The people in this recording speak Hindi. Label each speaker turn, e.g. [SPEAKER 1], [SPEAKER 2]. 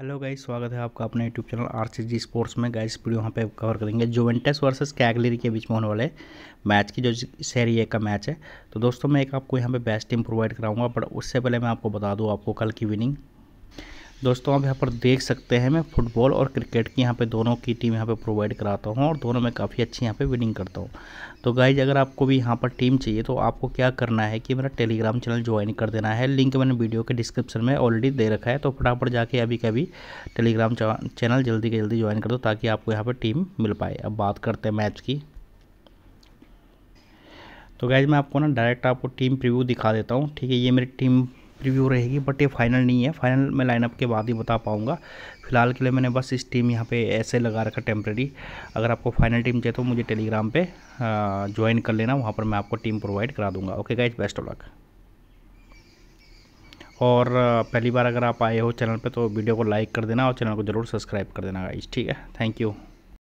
[SPEAKER 1] हेलो गाइस स्वागत है आपका अपने YouTube channel R C G sports में गाइस वीडियो यहाँ पे कवर करेंगे जोवेंटस वर्सेस कैगलेरी के बीच में होने वाले मैच की जो सैरी ए का मैच है तो दोस्तों मैं एक आपको यहाँ पे बेस्ट टीम प्रोवाइड कराऊंगा बट उससे पहले मैं आपको बता दूँ आपको कल की विनिंग दोस्तों आप यहाँ पर देख सकते हैं मैं फुटबॉल और क्रिकेट की यहाँ पे दोनों की टीम यहाँ पे प्रोवाइड कराता हूँ और दोनों में काफ़ी अच्छी यहाँ पे विनिंग करता हूँ तो गाइज अगर आपको भी यहाँ पर टीम चाहिए तो आपको क्या करना है कि मेरा टेलीग्राम चैनल ज्वाइन कर देना है लिंक मैंने वीडियो के डिस्क्रिप्शन में ऑलरेडी दे रखा है तो फटाफट जाके अभी कभी टेलीग्राम चैनल जल्दी के जल्दी ज्वाइन कर दो ताकि आपको यहाँ पर टीम मिल पाए अब बात करते हैं मैच की तो गाइज मैं आपको ना डायरेक्ट आपको टीम प्रिव्यू दिखा देता हूँ ठीक है ये मेरी टीम रिव्यू रहेगी बट ये फाइनल नहीं है फाइनल मैं लाइनअप के बाद ही बता पाऊँगा फिलहाल के लिए मैंने बस इस टीम यहाँ पे ऐसे लगा रखा टेम्प्रेरी अगर आपको फाइनल टीम चाहिए तो मुझे टेलीग्राम पे ज्वाइन कर लेना वहाँ पर मैं आपको टीम प्रोवाइड करा दूँगा okay guys best of luck और पहली बार अगर आप आए हो चैनल पर तो वीडियो को लाइक कर देना और चैनल को ज़रूर सब्सक्राइब कर देना गाइज ठीक है थैंक यू